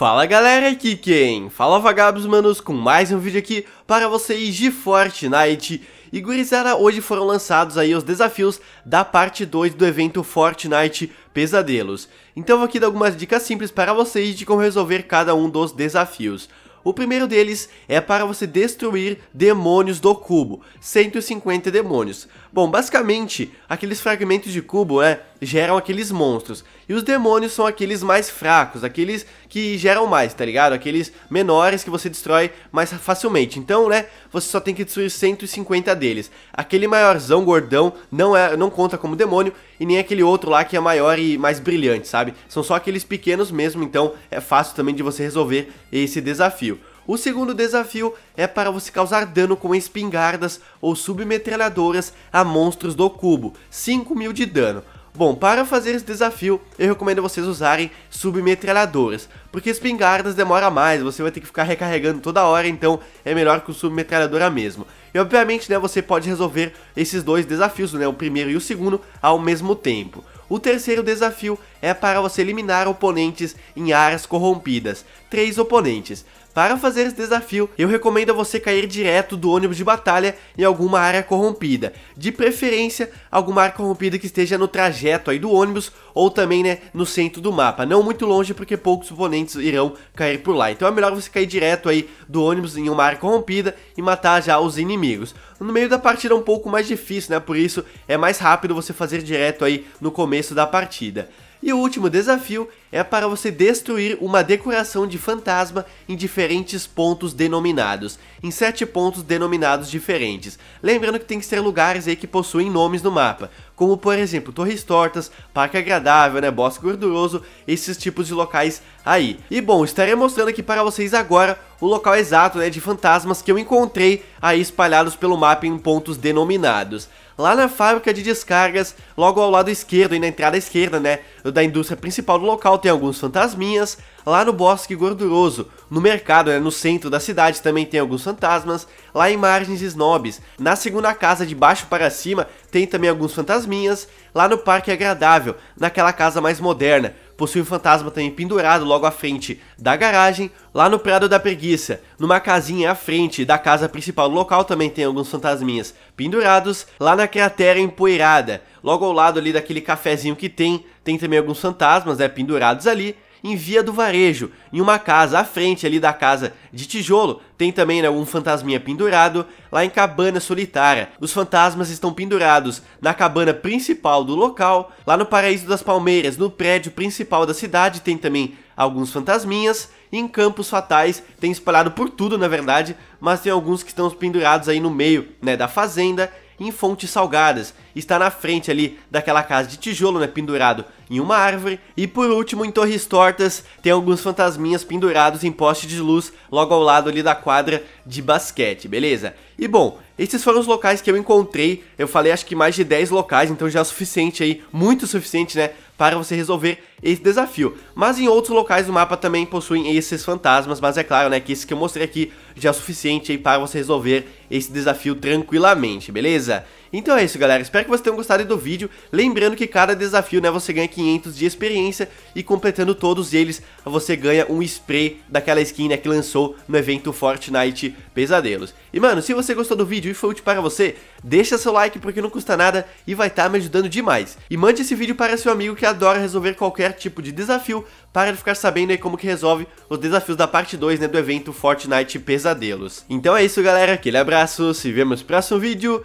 Fala galera, aqui quem? Fala vagabos manos com mais um vídeo aqui para vocês de Fortnite E gurizada, hoje foram lançados aí os desafios da parte 2 do evento Fortnite Pesadelos Então vou aqui dar algumas dicas simples para vocês de como resolver cada um dos desafios o primeiro deles é para você destruir demônios do cubo, 150 demônios. Bom, basicamente, aqueles fragmentos de cubo, né, geram aqueles monstros. E os demônios são aqueles mais fracos, aqueles que geram mais, tá ligado? Aqueles menores que você destrói mais facilmente. Então, né, você só tem que destruir 150 deles. Aquele maiorzão, gordão, não, é, não conta como demônio, e nem aquele outro lá que é maior e mais brilhante, sabe? São só aqueles pequenos mesmo, então é fácil também de você resolver esse desafio. O segundo desafio é para você causar dano com espingardas ou submetralhadoras a monstros do cubo, 5 mil de dano. Bom, para fazer esse desafio, eu recomendo vocês usarem submetralhadoras, porque espingardas demora mais, você vai ter que ficar recarregando toda hora, então é melhor com submetralhadora mesmo. E obviamente, né, você pode resolver esses dois desafios, né, o primeiro e o segundo, ao mesmo tempo. O terceiro desafio é para você eliminar oponentes em áreas corrompidas, três oponentes. Para fazer esse desafio, eu recomendo a você cair direto do ônibus de batalha em alguma área corrompida, de preferência alguma área corrompida que esteja no trajeto aí do ônibus ou também né, no centro do mapa, não muito longe porque poucos oponentes irão cair por lá. Então é melhor você cair direto aí do ônibus em uma área corrompida e matar já os inimigos. No meio da partida é um pouco mais difícil, né? Por isso é mais rápido você fazer direto aí no começo da partida. E o último desafio é para você destruir uma decoração de fantasma em diferentes pontos denominados, em sete pontos denominados diferentes. Lembrando que tem que ser lugares aí que possuem nomes no mapa, como por exemplo torres tortas, parque agradável, né, bosque gorduroso, esses tipos de locais aí. E bom, estarei mostrando aqui para vocês agora o local exato né, de fantasmas que eu encontrei aí espalhados pelo mapa em pontos denominados. Lá na fábrica de descargas, logo ao lado esquerdo e na entrada esquerda né, da indústria principal do local, tem alguns fantasminhas, lá no Bosque Gorduroso, no mercado, né, no centro da cidade também tem alguns fantasmas, lá em Margens Snobs, na segunda casa de baixo para cima tem também alguns fantasminhas, lá no Parque Agradável, naquela casa mais moderna, possui um fantasma também pendurado logo à frente da garagem, lá no Prado da Preguiça, numa casinha à frente da casa principal do local também tem alguns fantasminhas pendurados, lá na cratera empoeirada, logo ao lado ali daquele cafezinho que tem tem também alguns fantasmas né, pendurados ali. Em Via do Varejo, em uma casa à frente ali da casa de tijolo, tem também né, um fantasminha pendurado. Lá em Cabana Solitária, os fantasmas estão pendurados na cabana principal do local. Lá no Paraíso das Palmeiras, no prédio principal da cidade, tem também alguns fantasminhas e em campos fatais tem espalhado por tudo na verdade, mas tem alguns que estão pendurados aí no meio, né, da fazenda em fontes salgadas está na frente ali daquela casa de tijolo, né, pendurado em uma árvore. E por último, em Torres Tortas, tem alguns fantasminhas pendurados em poste de luz logo ao lado ali da quadra de basquete, beleza? E bom, esses foram os locais que eu encontrei. Eu falei acho que mais de 10 locais, então já é o suficiente aí, muito suficiente, né, para você resolver esse desafio. Mas em outros locais do mapa também possuem esses fantasmas, mas é claro, né, que esse que eu mostrei aqui já é o suficiente aí para você resolver esse desafio tranquilamente, beleza? Então é isso, galera. Espero que vocês tenham gostado do vídeo. Lembrando que cada desafio, né, você ganha 500 de experiência e completando todos eles, você ganha um spray daquela skin, né, que lançou no evento Fortnite Pesadelos. E, mano, se você gostou do vídeo e foi útil para você, deixa seu like porque não custa nada e vai estar tá me ajudando demais. E mande esse vídeo para seu amigo que adora resolver qualquer tipo de desafio para ele ficar sabendo aí como que resolve os desafios da parte 2, né, do evento Fortnite Pesadelos. Então é isso, galera. Aquele abraço, se vemos no próximo vídeo.